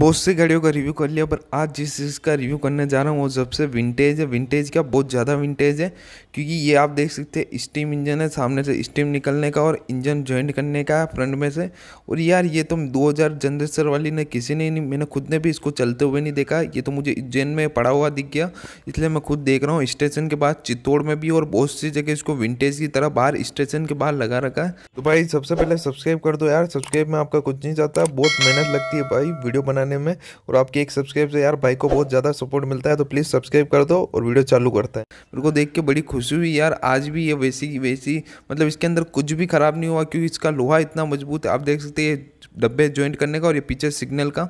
बहुत सी गाड़ियों का रिव्यू कर लिया पर आज जिस चीज़ का रिव्यू करने जा रहा हूँ वो सबसे विंटेज है विंटेज क्या बहुत ज़्यादा विंटेज है क्योंकि ये आप देख सकते हैं स्टीम इंजन है सामने से स्टीम निकलने का और इंजन ज्वाइंट करने का फ्रंट में से और यार ये तो 2000 जनरेशन वाली ने किसी ने नहीं मैंने खुद ने भी इसको चलते हुए नहीं देखा ये तो मुझे उज्जैन में पड़ा हुआ दिख गया इसलिए मैं खुद देख रहा हूँ स्टेशन के बाद चित्तौड़ में भी और बहुत सी जगह इसको विंटेज की तरह बाहर स्टेशन के बाहर लगा रखा है तो भाई सबसे पहले सब्सक्राइब कर दो यार सब्सक्राइब में आपका कुछ नहीं जाता बहुत मेहनत लगती है भाई वीडियो बना बनाने में और आपके एक सब्सक्राइब से यार भाई को बहुत ज़्यादा सपोर्ट मिलता है तो प्लीज़ सब्सक्राइब कर दो और वीडियो चालू करता है मेरे को देख के बड़ी खुशी हुई यार आज भी ये वैसी वैसी मतलब इसके अंदर कुछ भी ख़राब नहीं हुआ क्योंकि इसका लोहा इतना मजबूत है आप देख सकते हैं डब्बे ज्वाइंट करने का और ये पीछे सिग्नल का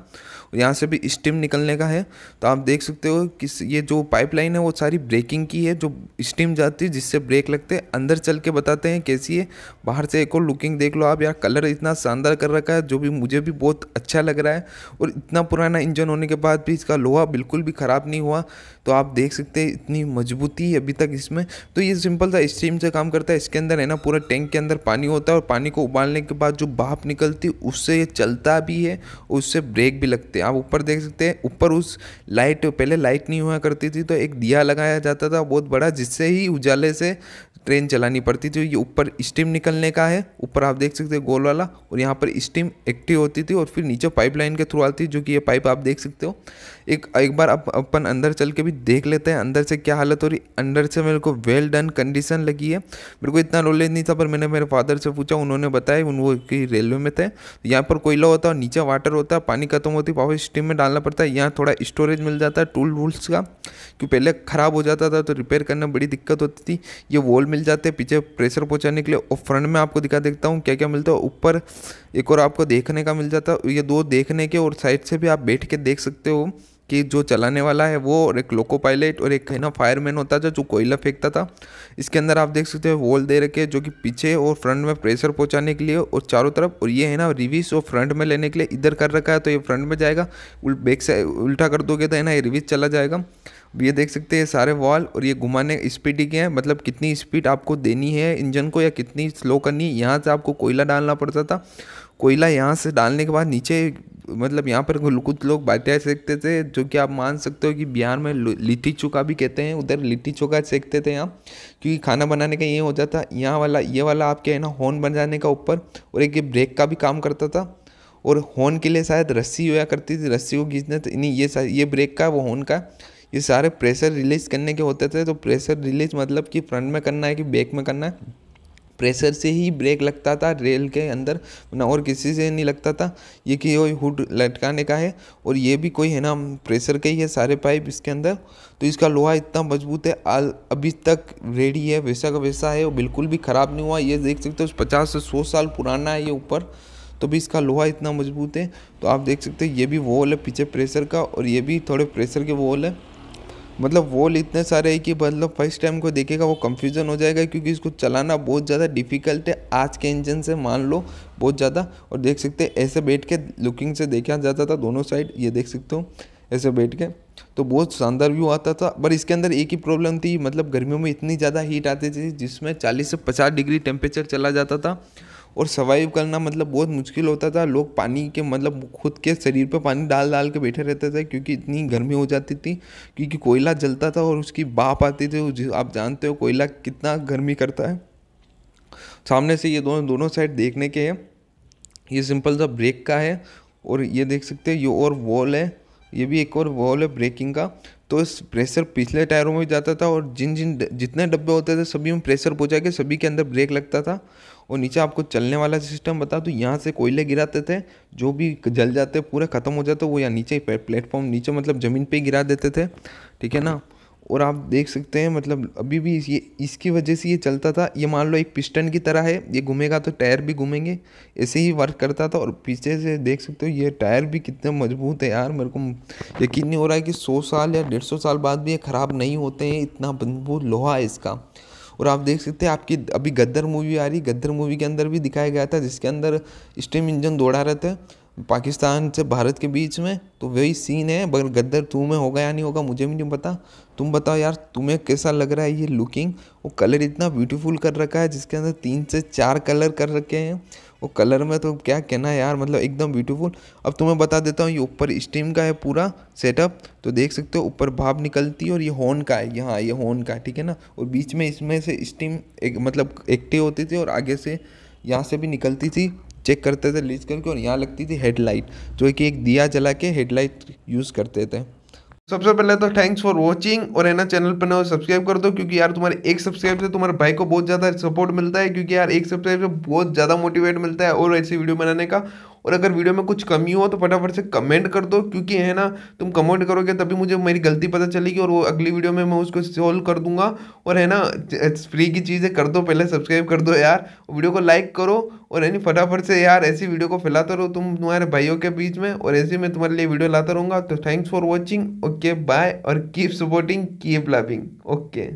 यहाँ से भी स्टीम निकलने का है तो आप देख सकते हो कि ये जो पाइपलाइन है वो सारी ब्रेकिंग की है जो स्टीम जाती है जिससे ब्रेक लगते हैं अंदर चल के बताते हैं कैसी है बाहर से एक और लुकिंग देख लो आप यार कलर इतना शानदार कर रखा है जो भी मुझे भी बहुत अच्छा लग रहा है और इतना पुराना इंजन होने के बाद भी इसका लोहा बिल्कुल भी ख़राब नहीं हुआ तो आप देख सकते हैं इतनी मजबूती अभी तक इसमें तो ये सिंपल सा स्ट्रीम से काम करता है इसके अंदर है ना पूरा टैंक के अंदर पानी होता है और पानी को उबालने के बाद जो भाप निकलती है उससे ये चलता भी है और उससे ब्रेक भी लगते हैं आप ऊपर देख सकते हैं ऊपर उस लाइट पहले लाइट नहीं हुआ करती थी तो एक दिया लगाया जाता था बहुत बड़ा जिससे ही उजाले से ट्रेन चलानी पड़ती थी ये ऊपर स्टीम निकलने का है ऊपर आप देख सकते हो गोल वाला और यहाँ पर स्टीम एक्टिव होती थी और फिर नीचे पाइपलाइन के थ्रू आती जो कि ये पाइप आप देख सकते हो एक एक बार आप अपन अंदर चल के भी देख लेते हैं अंदर से क्या हालत हो रही अंदर से मेरे को वेल डन कंडीशन लगी है मेरे को इतना नॉलेज नहीं था पर मैंने मेरे फादर से पूछा उन्होंने बताया उन वो कि रेलवे में थे यहाँ पर कोयला होता है नीचे वाटर होता है पानी खत्म होती है पावर स्टीम में डालना पड़ता है यहाँ थोड़ा स्टोरेज मिल जाता है टूल वूल्स का क्योंकि पहले ख़राब हो जाता था तो रिपेयर करना बड़ी दिक्कत होती थी ये वॉल मिल जाते हैं पीछे प्रेशर पहुंचाने के लिए और फ्रंट में आपको दिखा देखता हूँ क्या क्या मिलता है ऊपर एक और आपको देखने का मिल जाता है ये दो देखने के और साइड से भी आप बैठ के देख सकते हो कि जो चलाने वाला है वो और एक लोको पायलट और एक है ना फायरमैन होता था जो कोयला फेंकता था इसके अंदर आप देख सकते हो वॉल दे रखे जो कि पीछे और फ्रंट में प्रेशर पहुंचाने के लिए और चारों तरफ और ये है ना रिविस और फ्रंट में लेने के लिए इधर कर रखा है तो ये फ्रंट में जाएगा बैक से उल्टा कर दोगे तो है ना ये रिविस चला जाएगा ये देख सकते हैं सारे वॉल और ये घुमाने स्पीड ही के हैं मतलब कितनी स्पीड आपको देनी है इंजन को या कितनी स्लो करनी है यहाँ से आपको कोयला डालना पड़ता था कोयला यहाँ से डालने के बाद नीचे मतलब यहाँ पर कुछ लोग बाटिया सेकते थे जो कि आप मान सकते हो कि बिहार में लिट्टी चुका भी कहते हैं उधर लिट्टी चुका सेकते थे यहाँ क्योंकि खाना बनाने का ये हो जाता यहाँ वाला ये वाला आपके है ना हॉर्न जाने का ऊपर और एक ये ब्रेक का भी काम करता था और हॉर्न के लिए शायद रस्सी होया करती थी रस्सी को खींचने तो ये ये ब्रेक का वो हॉर्न का ये सारे प्रेशर रिलीज करने के होते थे तो प्रेशर रिलीज मतलब कि फ्रंट में करना है कि बैक में करना है प्रेशर से ही ब्रेक लगता था रेल के अंदर ना और किसी से नहीं लगता था ये कि वो हुड लटकाने का है और ये भी कोई है ना प्रेशर का ही है सारे पाइप इसके अंदर तो इसका लोहा इतना मजबूत है आल अभी तक रेडी है वैसा का वैसा है वो बिल्कुल भी ख़राब नहीं हुआ ये देख सकते हो पचास से सौ साल पुराना है ये ऊपर तो भी इसका लोहा इतना मजबूत है तो आप देख सकते हो ये भी वॉल है पीछे प्रेशर का और ये भी थोड़े प्रेशर के वॉल है मतलब वॉल इतने सारे है कि मतलब फर्स्ट टाइम को देखेगा वो कंफ्यूजन हो जाएगा क्योंकि इसको चलाना बहुत ज़्यादा डिफिकल्ट है आज के इंजन से मान लो बहुत ज़्यादा और देख सकते हैं ऐसे बैठ के लुकिंग से देखा जाता था दोनों साइड ये देख सकते हो ऐसे बैठ के तो बहुत शानदार व्यू आता था पर इसके अंदर एक ही प्रॉब्लम थी मतलब गर्मियों में इतनी ज़्यादा हीट आती थी जिसमें चालीस से पचास डिग्री टेम्परेचर चला जाता था और सर्वाइव करना मतलब बहुत मुश्किल होता था लोग पानी के मतलब खुद के शरीर पर पानी डाल डाल के बैठे रहते थे क्योंकि इतनी गर्मी हो जाती थी क्योंकि कोयला जलता था और उसकी बाप आती थी आप जानते हो कोयला कितना गर्मी करता है सामने से ये दोनों दोनों साइड देखने के हैं ये सिंपल सा ब्रेक का है और ये देख सकते हो ये और वॉल है ये भी एक और वॉल है ब्रेकिंग का तो इस प्रेशर पिछले टायरों में जाता था और जिन जिन जितने डब्बे होते थे सभी में प्रेशर पहुँचा के सभी के अंदर ब्रेक लगता था और नीचे आपको चलने वाला सिस्टम बता दूँ यहाँ से कोयले गिराते थे जो भी जल जाते पूरे ख़त्म हो जाते वो यहाँ नीचे प्लेटफॉर्म नीचे मतलब ज़मीन पर गिरा देते थे ठीक है ना और आप देख सकते हैं मतलब अभी भी ये इसकी वजह से ये चलता था ये मान लो एक पिस्टन की तरह है ये घूमेगा तो टायर भी घूमेंगे ऐसे ही वर्क करता था और पीछे से देख सकते हो ये टायर भी कितने मजबूत है यार मेरे को यकीन नहीं हो रहा है कि सौ साल या डेढ़ सौ साल बाद भी ये ख़राब नहीं होते हैं इतना मजबूत लोहा है इसका और आप देख सकते हैं आपकी अभी गद्दर मूवी आ रही गद्दर मूवी के अंदर भी दिखाया गया था जिसके अंदर स्टीम इंजन दौड़ा रहता है पाकिस्तान से भारत के बीच में तो वही सीन है बगल गद्दर तू में होगा या नहीं होगा मुझे भी नहीं पता तुम बताओ यार तुम्हें कैसा लग रहा है ये लुकिंग वो कलर इतना ब्यूटीफुल कर रखा है जिसके अंदर तीन से चार कलर कर रखे हैं और कलर में तो क्या कहना है यार मतलब एकदम ब्यूटीफुल अब तुम्हें बता देता हूँ ये ऊपर स्टीम का है पूरा सेटअप तो देख सकते हो ऊपर भाप निकलती है और ये हॉर्न का है यहाँ ये हॉर्न का ठीक है ना और बीच में इसमें से स्टीम एक मतलब एक्टिव होती थी और आगे से यहाँ से भी निकलती थी चेक करते थे लीच करके और यहाँ लगती थी हेडलाइट जो कि एक दिया जला के हेडलाइट यूज़ करते थे सबसे पहले तो थैंक्स फॉर वॉचिंग और है ना चैनल पर ना सब्सक्राइब कर दो क्योंकि यार तुम्हारे एक सब्सक्राइब से तुम्हारे भाई को बहुत ज़्यादा सपोर्ट मिलता है क्योंकि यार एक सब्सक्राइब से बहुत ज़्यादा मोटिवेट मिलता है और ऐसी वीडियो बनाने का और अगर वीडियो में कुछ कमी हो तो फटाफट से कमेंट कर दो क्योंकि है ना तुम कमेंट करोगे तभी मुझे मेरी गलती पता चलेगी और वो अगली वीडियो में मैं उसको सॉल्व कर दूंगा और है ना फ्री की चीज़ें कर दो पहले सब्सक्राइब कर दो यार वीडियो को लाइक करो और यानी फटाफट से यार ऐसी वीडियो को फैलाते रहो तुम तुम्हारे भाइयों के बीच में और ऐसे मैं तुम्हारे लिए वीडियो लाता रहूँगा तो thanks for watching okay bye और keep supporting keep loving okay